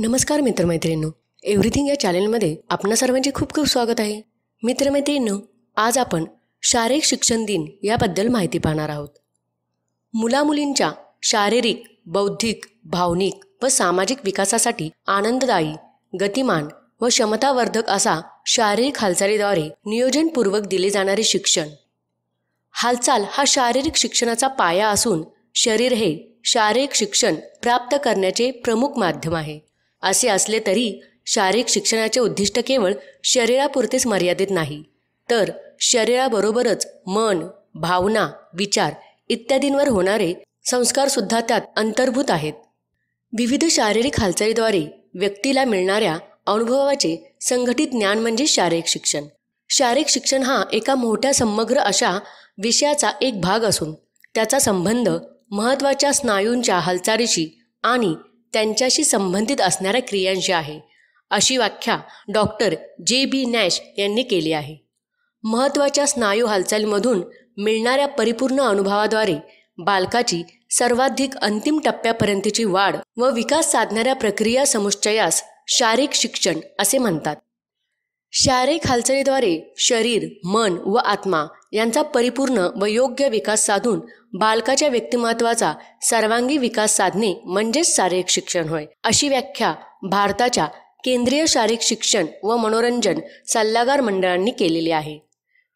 नमस्कार मित्रमैत्रिणींनो एव्हरीथिंग या चॅनेलमध्ये आपणा सर्वांचे खूप खूप स्वागत आहे मित्रमैत्रिणींनो आज आपण शारीरिक शिक्षण दिन याबद्दल माहिती पाहणार आहोत मुलामुलींच्या शारीरिक बौद्धिक भावनिक व सामाजिक विकासासाठी आनंददायी गतिमान व क्षमतावर्धक असा शारीरिक हालचालीद्वारे नियोजनपूर्वक दिले जाणारे शिक्षण हालचाल हा शारीरिक शिक्षणाचा पाया असून शरीर हे शारीरिक शिक्षण प्राप्त करण्याचे प्रमुख माध्यम आहे असे असले तरी शारीरिक शिक्षणाचे उद्दिष्ट केवळ शरीरापुरतेच मर्यादित नाही तर शरीराबरोबरच मन भावना विचार इत्यादींवर होणारे संस्कारसुद्धा त्यात अंतर्भूत आहेत विविध शारीरिक हालचालीद्वारे व्यक्तीला मिळणाऱ्या अनुभवाचे संघटित ज्ञान म्हणजे शारीरिक शिक्षण शारीरिक शिक्षण हा एका मोठ्या समग्र अशा विषयाचा एक भाग असून त्याचा संबंध महत्त्वाच्या स्नायूंच्या हालचालीशी आणि त्यांच्याशी संबंधित असणाऱ्या क्रियांशी आहे अशी व्याख्या डॉक्टर जे बी नॅश यांनी केली आहे महत्त्वाच्या स्नायू हालचालीमधून मिळणाऱ्या परिपूर्ण अनुभवाद्वारे बालकाची सर्वाधिक अंतिम टप्प्यापर्यंतची वाढ व विकास साधणाऱ्या प्रक्रिया समुच्चयास शारीरिक शिक्षण असे म्हणतात शारीरिक हालचालीद्वारे शरीर मन व आत्मा यांचा परिपूर्ण व योग्य विकास साधून बालकाच्या व्यक्तिमत्वाचा सर्वांगी विकास साधणे म्हणजेच शारीरिक शिक्षण होय अशी व्याख्या भारताच्या केंद्रीय शारीरिक शिक्षण व मनोरंजन सल्लागार मंडळांनी केलेली आहे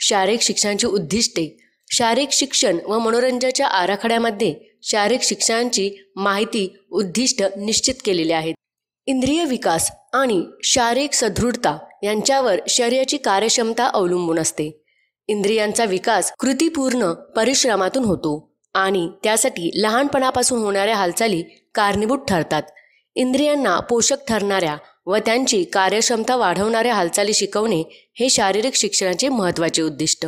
शारीरिक शिक्षणाची उद्दिष्टे शारीरिक शिक्षण व मनोरंजनाच्या आराखड्यामध्ये शारीरिक शिक्षणाची माहिती उद्दिष्ट निश्चित केलेली आहेत इंद्रिय विकास आणि शारीरिक सदृढता यांच्यावर शरीराची कार्यक्षमता अवलंबून असते इंद्रियांचा विकास कृतीपूर्ण परिश्रमातून होतो आणि त्यासाठी लहानपणापासून होणाऱ्या हालचाली कारणीभूत ठरतात इंद्रियांना पोषक ठरणाऱ्या व त्यांची कार्यक्षमता वाढवणाऱ्या हालचाली शिकवणे हे शारीरिक शिक्षणाचे महत्त्वाचे उद्दिष्ट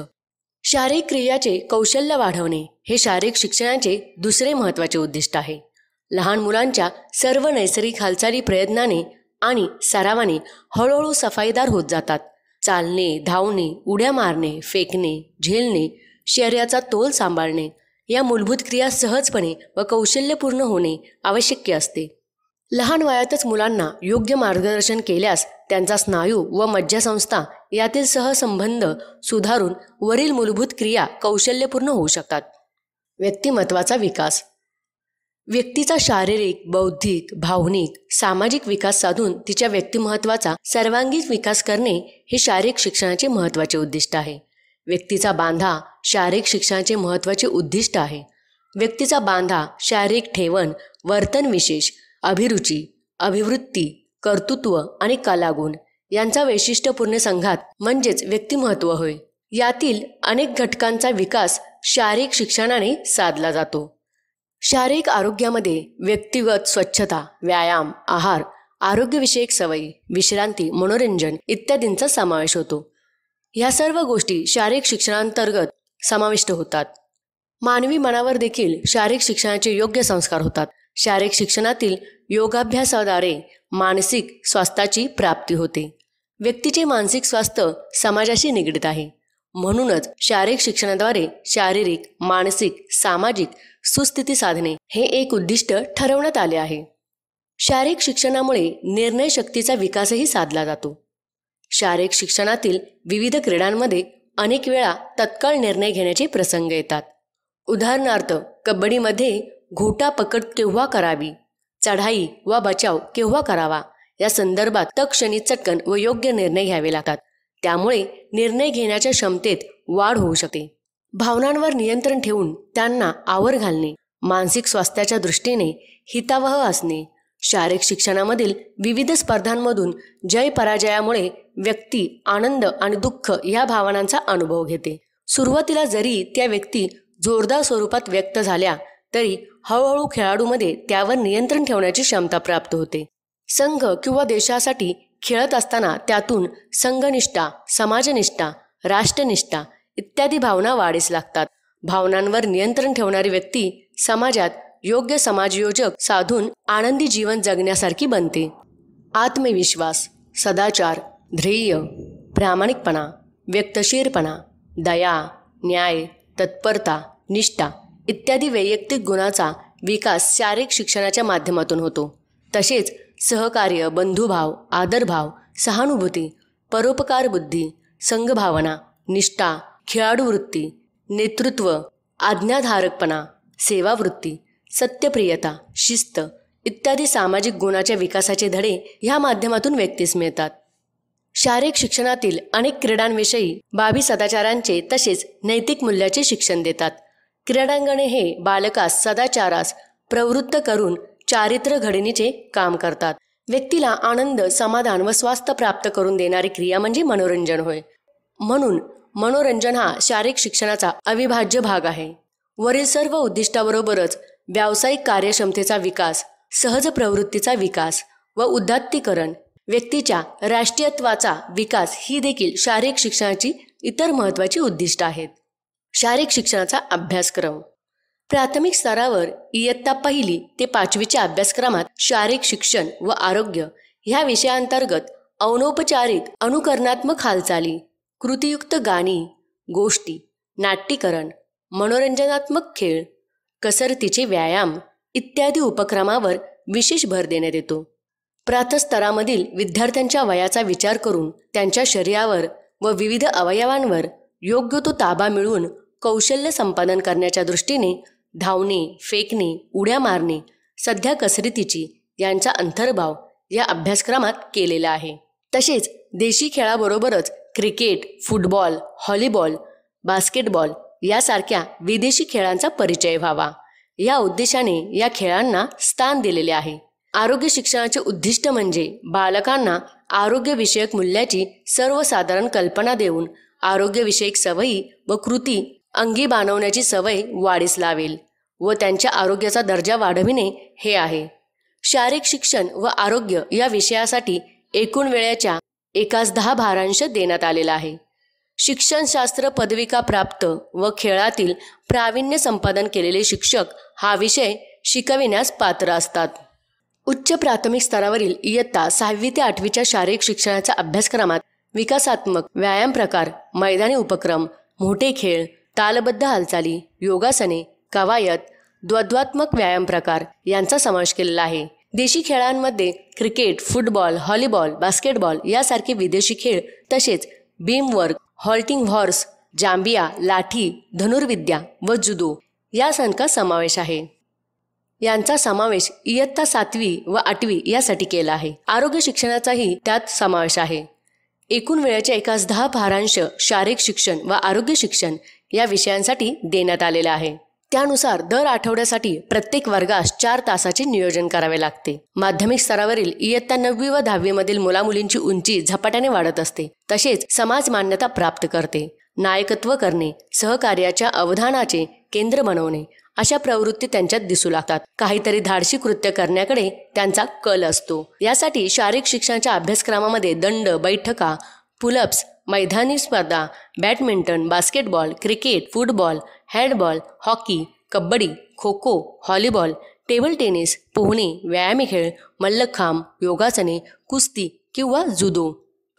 शारीरिक क्रियाचे कौशल्य वाढवणे हे शारीरिक शिक्षणाचे दुसरे महत्त्वाचे उद्दिष्ट आहे लहान मुलांच्या सर्व नैसर्गिक हालचाली प्रयत्नाने आणि सरावाने हळूहळू सफाईदार होत जातात चालणे धावणे उड्या मारणे फेकणे झेलणे शरीराचा तोल सांभाळणे या मूलभूत क्रिया सहजपणे व कौशल्यपूर्ण होणे आवश्यक असते लहान वयातच मुलांना योग्य मार्गदर्शन केल्यास त्यांचा स्नायू व मज्जासंस्था यातील सहसंबंध सुधारून वरील मूलभूत क्रिया कौशल्यपूर्ण होऊ शकतात व्यक्तिमत्वाचा विकास व्यक्तीचा शारीरिक बौद्धिक भावनिक सामाजिक विकास साधून तिच्या व्यक्तिमत्वाचा सर्वांगीण विकास करणे हे शारीरिक शिक्षणाचे महत्त्वाचे उद्दिष्ट आहे व्यक्तीचा बांधा शारीरिक शिक्षणाचे महत्त्वाचे उद्दिष्ट आहे व्यक्तीचा बांधा शारीरिक ठेवण वर्तन विशेष अभिरुची अभिवृत्ती कर्तृत्व आणि कलागुण यांचा वैशिष्ट्यपूर्ण संघात म्हणजेच व्यक्तिमत्व होय यातील अनेक घटकांचा विकास शारीरिक शिक्षणाने साधला जातो शारीरिक आरोग्यामध्ये व्यक्तिगत स्वच्छता व्यायाम आहार आरोग्यविषयक सवयी विश्रांती मनोरंजन इत्यादींचा समावेश होतो ह्या सर्व गोष्टी शारीरिक शिक्षणांतर्गत समाविष्ट होतात मानवी मनावर देखील शारीरिक शिक्षणाचे योग्य संस्कार होतात शारीरिक शिक्षणातील योगाभ्यासाद्वारे मानसिक स्वास्थ्याची प्राप्ती होते व्यक्तीचे मानसिक स्वास्थ्य समाजाशी निगडीत आहे म्हणूनच शारीरिक शिक्षणाद्वारे शारीरिक मानसिक सामाजिक सुस्थिती साधणे हे एक उद्दिष्ट ठरवण्यात आले आहे शारीरिक शिक्षणामुळे निर्णय शक्तीचा विकासही साधला जातो शारीरिक शिक्षणातील विविध क्रीडांमध्ये अनेक वेळा तत्काळ निर्णय घेण्याचे प्रसंग येतात उदाहरणार्थ कबड्डीमध्ये घोटा पकड केव्हा करावी चढाई वा बचाव केव्हा करावा या संदर्भात तक्षणी चटकन व योग्य निर्णय घ्यावे लागतात त्यामुळे निर्णय घेण्याच्या क्षमतेत वाढ होऊ शकते भावनांवर नियंत्रण ठेवून त्यांना आवर घालणे मानसिक स्वास्थ्याच्या दृष्टीने हितावह असणे शारीरिक शिक्षणामधील विविध स्पर्धांमधून जय पराजयामुळे व्यक्ती आनंद आणि दुःख या भावनांचा अनुभव घेते सुरुवातीला जरी त्या व्यक्ती जोरदार स्वरूपात व्यक्त झाल्या तरी हळूहळू खेळाडूमध्ये त्यावर नियंत्रण ठेवण्याची क्षमता प्राप्त होते संघ किंवा देशासाठी खेळत असताना त्यातून संघनिष्ठा समाजनिष्ठा राष्ट्रनिष्ठा इत्यादी भावना वाढीस लागतात भावनांवर नियंत्रण ठेवणारी व्यक्ती समाजात योग्य समाजयोजक साधून आनंदी जीवन जगण्यासारखी बनते आत्मविश्वास सदाचार ध्येय प्रामाणिकपणा व्यक्तशीरपणा दया न्याय तत्परता निष्ठा इत्यादी वैयक्तिक गुणाचा विकास शारीरिक शिक्षणाच्या माध्यमातून होतो तसेच सहकार्य बंधुभाव आदरभाव सहानुभूती परोपकार बुद्धी संघभावना निष्ठा खेळाडूवृत्ती नेतृत्व आज्ञाधारकपणा सेवावृत्ती सत्यप्रियता शिस्त इत्यादी सामाजिक गुणाच्या विकासाचे धडे ह्या माध्यमातून व्यक्तीस मिळतात शारीरिक शिक्षणातील अनेक क्रीडांविषयी बाबी सदाचारांचे तसेच नैतिक मूल्याचे शिक्षण देतात क्रीडांगणे हे बालकास सदाचारास प्रवृत्त करून चारित्र्य घडणीचे काम करतात व्यक्तीला आनंद समाधान व स्वास्थ्य प्राप्त करून देणारी क्रिया म्हणजे मनोरंजन होय म्हणून मनोरंजन हा शारीरिक शिक्षणाचा अविभाज्य भाग आहे वरील सर्व उद्दिष्टाबरोबरच व्यावसायिक कार्यक्षमतेचा विकास सहज प्रवृत्तीचा विकास व उदात्तीकरण व्यक्तीच्या राष्ट्रीयत्वाचा विकास ही देखील शारीरिक शिक्षणाची इतर महत्त्वाची उद्दिष्ट आहेत शारीरिक शिक्षणाचा अभ्यासक्रम प्राथमिक स्तरावर इयत्ता पहिली ते पाचवीच्या अभ्यासक्रमात शारीरिक शिक्षण व आरोग्य ह्या विषयांतर्गत अनौपचारिक अनुकरणात्मक हालचाली कृतीयुक्त गाणी गोष्टी नाट्यीकरण मनोरंजनात्मक खेळ कसरतीचे व्यायाम इत्यादी उपक्रमावर विशेष भर देण्यात येतो स्तरामधील विद्यार्थ्यांच्या वयाचा विचार करून त्यांच्या शरीरावर व विविध अवयवांवर योग्य तो ताबा मिळवून कौशल्य संपादन करण्याच्या दृष्टीने धावणे फेकणे उड्या मारणे सध्या कसरतीची यांचा अंतर्भाव या अभ्यासक्रमात केलेला आहे तसेच देशी खेळाबरोबरच क्रिकेट फुटबॉल हॉलीबॉल बास्केटबॉल यासारख्या विदेशी खेळांचा परिचय व्हावा या उद्देशाने या खेळांना स्थान दिलेले आहे आरोग्य शिक्षणाचे उद्दिष्ट म्हणजे बालकांना आरोग्यविषयक मूल्याची सर्वसाधारण कल्पना देऊन आरोग्यविषयक सवयी व कृती अंगी बांधवण्याची सवय वाढीस लावेल व त्यांच्या आरोग्याचा दर्जा वाढविणे हे आहे शारीरिक शिक्षण व आरोग्य या विषयासाठी एकूण वेळेच्या एकाच दहा भारांश देण्यात आलेला आहे शिक्षणशास्त्र पदविका प्राप्त व खेळातील प्रावीण्य संपादन केलेले शिक्षक हा विषय शिकविण्यास पात्र असतात उच्च प्राथमिक स्तरावरील इयत्ता सहावी ते आठवीच्या शारीरिक शिक्षणाच्या अभ्यासक्रमात विकासात्मक व्यायाम प्रकार मैदानी उपक्रम मोठे खेळ तालबद्ध हालचाली योगासने कवायत द्वद्वात्मक व्यायाम प्रकार यांचा समावेश केलेला आहे देशी खेळांमध्ये क्रिकेट फुटबॉल हॉलीबॉल बास्केटबॉल यासारखे विदेशी खेळ तसेच बीमवर्क हॉल्टिंग हॉर्स जांबिया लाठी धनुर्विद्या व जुदो यासारखा समावेश आहे यांचा समावेश इयत्ता सातवी व आठवी यासाठी केला आहे आरोग्य शिक्षणाचाही त्यात समावेश आहे एकूण वेळाच्या एकाच दहा भारांश शारीरिक शिक्षण व आरोग्य शिक्षण या विषयांसाठी देण्यात आलेला आहे त्यानुसार दर आठवड्यासाठी प्रत्येक वर्गास चार तासाचे नियोजन करावे लागते माध्यमिक स्तरावरील इयत्ता नववी व दहावी मधील मुलामुलींची उंची झपाट्याने वाढत असते तसेच समाज मान्यता प्राप्त करते नायकत्व करणे सहकार्याच्या अवधानाचे केंद्र बनवणे अशा प्रवृत्ती त्यांच्यात दिसू लागतात काहीतरी धाडशी कृत्य करण्याकडे त्यांचा कल असतो यासाठी शारीरिक शिक्षणाच्या अभ्यासक्रमामध्ये दंड बैठका पुलप्स मैदानी स्पर्धा badminton basketball cricket football handball hockey kabaddi kho kho volleyball table tennis पोहणे व्यायामी खेळ मल्लखांब योगासने कुस्ती किंवा जुदो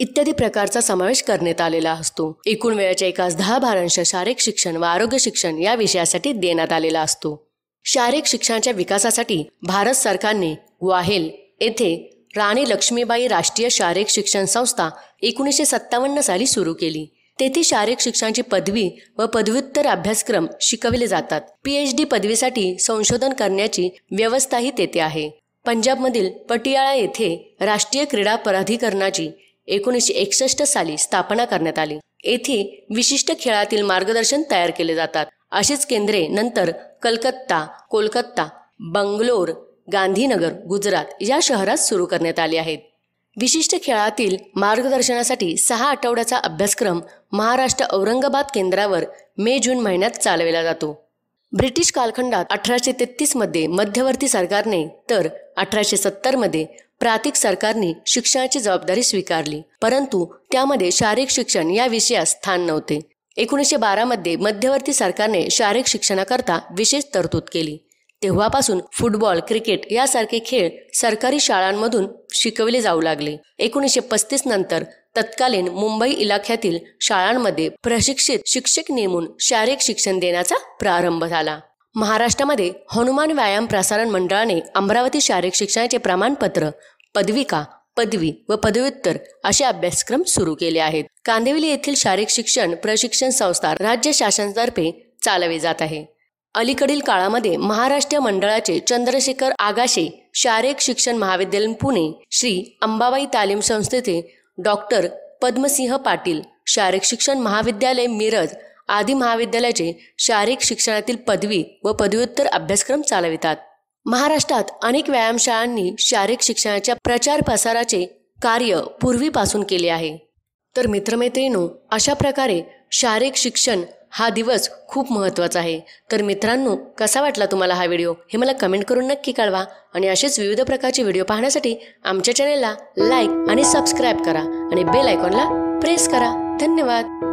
इत्यादी प्रकारचा समावेश करण्यात आलेला असतो एकूण वेळाच्या एकाच दहा भारांश शारीरिक शिक्षण व आरोग्य शिक्षण या विषयासाठी देण्यात आलेला असतो शारीरिक शिक्षणाच्या विकासासाठी भारत सरकारने ग्वाहेल येथे राणी लक्ष्मीबाई राष्ट्रीय शारीरिक शिक्षण संस्था एकोणीसशे सत्तावन्न साली सुरू केली तेथे शारीरिक शिक्षणाची पदवी व पदव्युत्तर अभ्यासक्रम शिकवले जातात पीएच डी पदवीसाठी संशोधन करण्याची व्यवस्थाही तेथे आहे पंजाबमधील पटियाळा येथे राष्ट्रीय क्रीडा प्राधिकरणाची एकोणीसशे एकसष्ट साली स्थापना करण्यात आली येथे विशिष्ट खेळातील मार्गदर्शन तयार केले जातात अशीच केंद्रे नंतर कलकत्ता कोलकाता बंगलोर गांधीनगर गुजरात या शहरात सुरू करण्यात आले आहेत विशिष्ट खेळातील मार्गदर्शनासाठी सहा आठवड्याचा अभ्यासक्रम महाराष्ट्र औरंगाबाद केंद्रावर मे जून महिन्यात चालविला जातो ब्रिटिश कालखंडात अठराशे तेहतीसमध्ये मध्यवर्ती सरकारने तर अठराशे सत्तरमध्ये प्रातिक सरकारने शिक्षणाची जबाबदारी स्वीकारली परंतु त्यामध्ये शारीरिक शिक्षण या विषयास स्थान नव्हते एकोणीसशे बारामध्ये मध्यवर्ती सरकारने शारीरिक शिक्षणाकरता विशेष तरतूद केली तेव्हापासून फुटबॉल क्रिकेट यासारखे खेळ सरकारी शाळांमधून शिकवले जाऊ लागले एकोणीसशे पस्तीस नंतर तत्कालीन मुंबई इलाख्यातील शाळांमध्ये प्रशिक्षित शिक्षक नेमून शारीरिक शिक्षण देण्याचा प्रारंभ झाला महाराष्ट्रामध्ये हनुमान व्यायाम प्रसारण मंडळाने अमरावती शारीरिक शिक्षणाचे प्रमाणपत्र पदविका पदवी व पदव्युत्तर असे अभ्यासक्रम सुरू केले आहेत कांदिवली येथील शारीरिक शिक्षण प्रशिक्षण संस्था राज्य शासनातर्फे चालवली जात आहे अलीकडील काळामध्ये महाराष्ट्र मंडळाचे चंद्रशेखर आगाशे शारीरिक शिक्षण महाविद्यालय पुणे श्री अंबाबाई तालीम संस्थेचे डॉक्टर पद्मसिंह पाटील शारीरिक शिक्षण महाविद्यालय मिरज आदी महाविद्यालयाचे शारीरिक शिक्षणातील पदवी व पदव्युत्तर अभ्यासक्रम चालवितात महाराष्ट्रात अनेक व्यायामशाळांनी शारीरिक शिक्षणाच्या प्रचार प्रसाराचे कार्य पूर्वीपासून केले आहे तर मित्रमैत्रिणी अशा प्रकारे शारीरिक शिक्षण हा दिवस खूप महत्त्वाचा आहे तर मित्रांनो कसा वाटला तुम्हाला हा व्हिडिओ हे मला कमेंट करून नक्की कळवा आणि असेच विविध प्रकारचे व्हिडिओ पाहण्यासाठी आमच्या चॅनेलला लाईक आणि सबस्क्राईब करा आणि बेल आयकॉनला प्रेस करा धन्यवाद